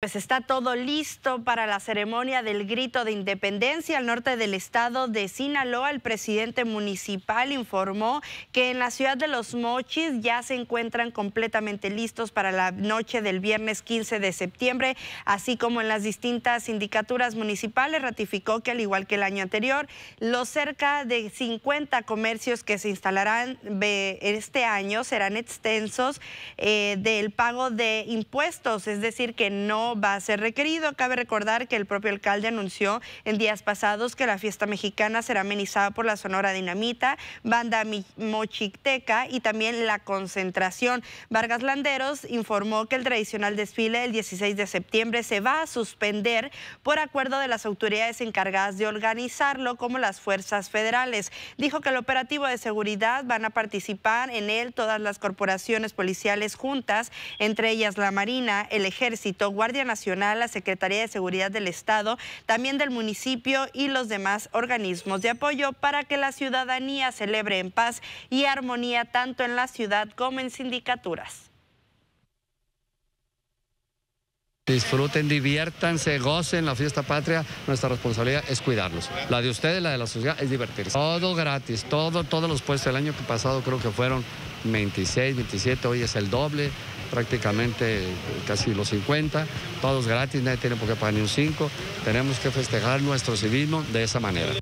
Pues está todo listo para la ceremonia del grito de independencia al norte del estado de Sinaloa. El presidente municipal informó que en la ciudad de Los Mochis ya se encuentran completamente listos para la noche del viernes 15 de septiembre, así como en las distintas sindicaturas municipales. Ratificó que al igual que el año anterior, los cerca de 50 comercios que se instalarán este año serán extensos eh, del pago de impuestos, es decir, que no va a ser requerido. Cabe recordar que el propio alcalde anunció en días pasados que la fiesta mexicana será amenizada por la Sonora Dinamita, Banda Mochicteca y también la concentración. Vargas Landeros informó que el tradicional desfile el 16 de septiembre se va a suspender por acuerdo de las autoridades encargadas de organizarlo como las fuerzas federales. Dijo que el operativo de seguridad van a participar en él todas las corporaciones policiales juntas, entre ellas la Marina, el Ejército, Guardia Nacional, la Secretaría de Seguridad del Estado, también del municipio y los demás organismos de apoyo para que la ciudadanía celebre en paz y armonía tanto en la ciudad como en sindicaturas. Disfruten, diviértanse, gocen la fiesta patria. Nuestra responsabilidad es cuidarlos. La de ustedes, la de la sociedad, es divertirse. Todo gratis, todo, todos los puestos. del año pasado creo que fueron 26, 27, hoy es el doble, prácticamente casi los 50, todos gratis, nadie tiene por qué pagar ni un 5, tenemos que festejar nuestro civismo de esa manera.